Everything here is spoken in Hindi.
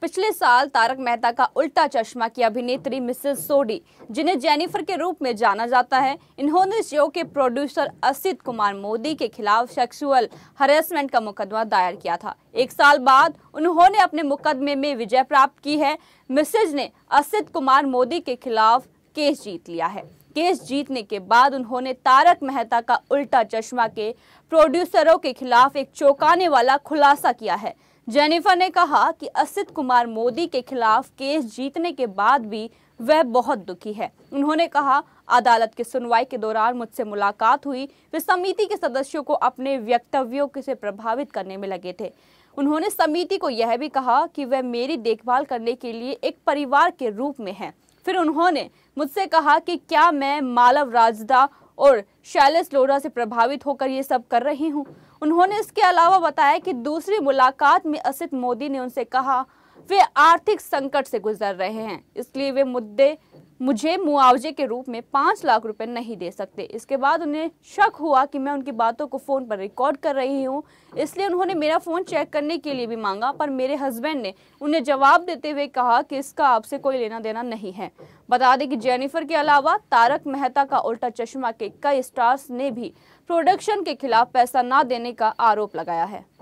पिछले साल तारक मेहता का उल्टा चश्मा की अभिनेत्री मिसेस सोडी जिन्हें जेनिफर के रूप में जाना जाता है इन्होंने शो के प्रोड्यूसर असित कुमार मोदी के खिलाफ सेक्सुअल हरेसमेंट का मुकदमा दायर किया था एक साल बाद उन्होंने अपने मुकदमे में विजय प्राप्त की है मिसेज ने असित कुमार मोदी के खिलाफ केस जीत लिया है केस जीतने के बाद उन्होंने तारक मेहता का उल्टा चश्मा के प्रोड्यूसरों के खिलाफ एक चौंकाने वाला खुलासा किया है जेनिफर ने कहा कि असित कुमार मोदी के खिलाफ केस जीतने के बाद भी वह बहुत दुखी है उन्होंने कहा अदालत की सुनवाई के दौरान मुझसे मुलाकात हुई वे समिति के सदस्यों को अपने वक्तव्यों से प्रभावित करने में लगे थे उन्होंने समिति को यह भी कहा कि वह मेरी देखभाल करने के लिए एक परिवार के रूप में है फिर उन्होंने मुझसे कहा कि क्या मैं मालव राजदा और शैलेश लोढ़ा से प्रभावित होकर ये सब कर रही हूँ उन्होंने इसके अलावा बताया कि दूसरी मुलाकात में असित मोदी ने उनसे कहा वे आर्थिक संकट से गुजर रहे हैं इसलिए वे मुद्दे मुझे मुआवजे के रूप में पाँच लाख रुपए नहीं दे सकते इसके बाद उन्हें शक हुआ कि मैं उनकी बातों को फ़ोन पर रिकॉर्ड कर रही हूँ इसलिए उन्होंने मेरा फ़ोन चेक करने के लिए भी मांगा पर मेरे हस्बैंड ने उन्हें जवाब देते हुए कहा कि इसका आपसे कोई लेना देना नहीं है बता दें कि जेनिफर के अलावा तारक मेहता का उल्टा चश्मा के कई स्टार्स ने भी प्रोडक्शन के खिलाफ पैसा ना देने का आरोप लगाया है